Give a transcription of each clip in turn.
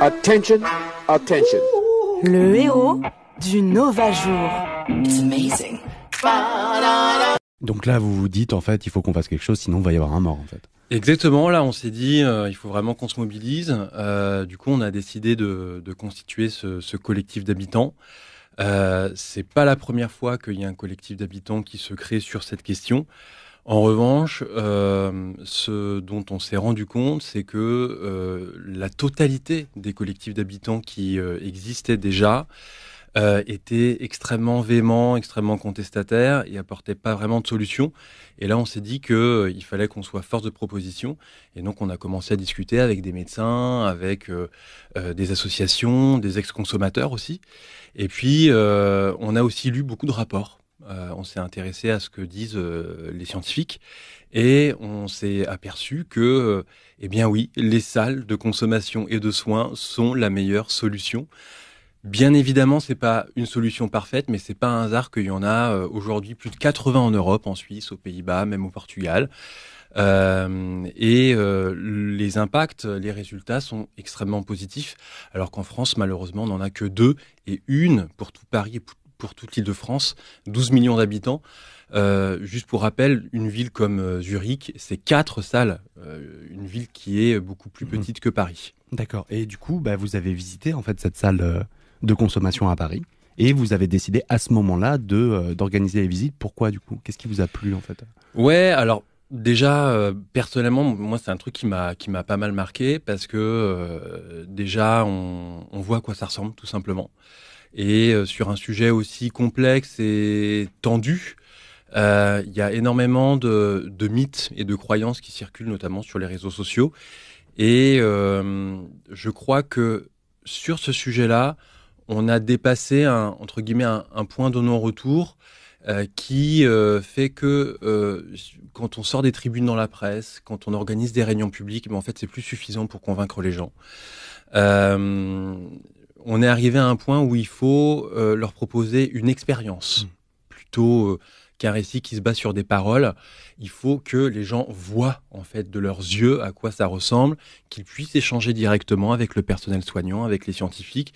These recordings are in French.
Attention, attention. Le héros du Nova Jour. It's amazing. Donc là, vous vous dites, en fait, il faut qu'on fasse quelque chose, sinon il va y avoir un mort, en fait. Exactement, là on s'est dit, euh, il faut vraiment qu'on se mobilise. Euh, du coup, on a décidé de, constituer ce, collectif d'habitants. Euh, c'est pas la première fois qu'il y a un collectif d'habitants qui se crée sur cette question. En revanche, euh, ce dont on s'est rendu compte, c'est que euh, la totalité des collectifs d'habitants qui euh, existaient déjà étaient extrêmement véhéments, extrêmement contestataires et apportaient pas vraiment de solution. Et là, on s'est dit qu'il fallait qu'on soit force de proposition. Et donc, on a commencé à discuter avec des médecins, avec des associations, des ex-consommateurs aussi. Et puis, on a aussi lu beaucoup de rapports euh, on s'est intéressé à ce que disent euh, les scientifiques et on s'est aperçu que, euh, eh bien oui, les salles de consommation et de soins sont la meilleure solution. Bien évidemment, c'est pas une solution parfaite, mais c'est pas un hasard qu'il y en a aujourd'hui plus de 80 en Europe, en Suisse, aux Pays-Bas, même au Portugal. et les impacts, les résultats sont extrêmement positifs, alors qu'en France, malheureusement, on n'en a que deux et une pour tout Paris et pour pour toute l'île de France, 12 millions d'habitants. Euh, juste pour rappel, une ville comme euh, Zurich, c'est quatre salles, euh, une ville qui est beaucoup plus mhm. petite que Paris. D'accord. Et du coup, bah, vous avez visité en fait cette salle de consommation à Paris et vous avez décidé à ce moment-là de d'organiser les visites. Pourquoi du coup Qu'est-ce qui vous a plu en fait Ouais, alors déjà personnellement, moi c'est un truc qui m'a qui m'a pas mal marqué parce que déjà on, on voit à quoi ça ressemble tout simplement et euh, sur un sujet aussi complexe et tendu, euh, il y a énormément de, de, mythes et de croyances qui circulent notamment sur les réseaux sociaux. Et euh, je crois que sur ce sujet-là, on a dépassé un, entre guillemets un, point de non-retour qui fait que quand on sort des tribunes dans la presse, quand on organise des réunions publiques, ben en fait c'est plus suffisant pour convaincre les gens on est arrivé à un point où il faut euh, leur proposer une expérience. Mm. Plutôt euh, car ici qui se base sur des paroles, il faut que les gens voient en fait de leurs yeux à quoi ça ressemble, qu'ils puissent échanger directement avec le personnel soignant, avec les scientifiques,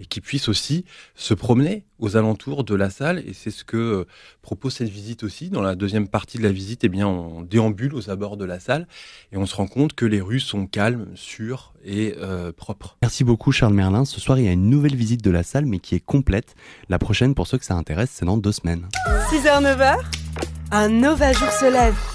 et qu'ils puissent aussi se promener aux alentours de la salle. Et c'est ce que euh, propose cette visite aussi. Dans la deuxième partie de la visite, eh bien, on déambule aux abords de la salle et on se rend compte que les rues sont calmes, sûres et euh, propres. Merci beaucoup Charles Merlin. Ce soir, il y a une nouvelle visite de la salle, mais qui est complète. La prochaine, pour ceux que ça intéresse, c'est dans deux semaines. 6h, 9h. Un nova jour se lève.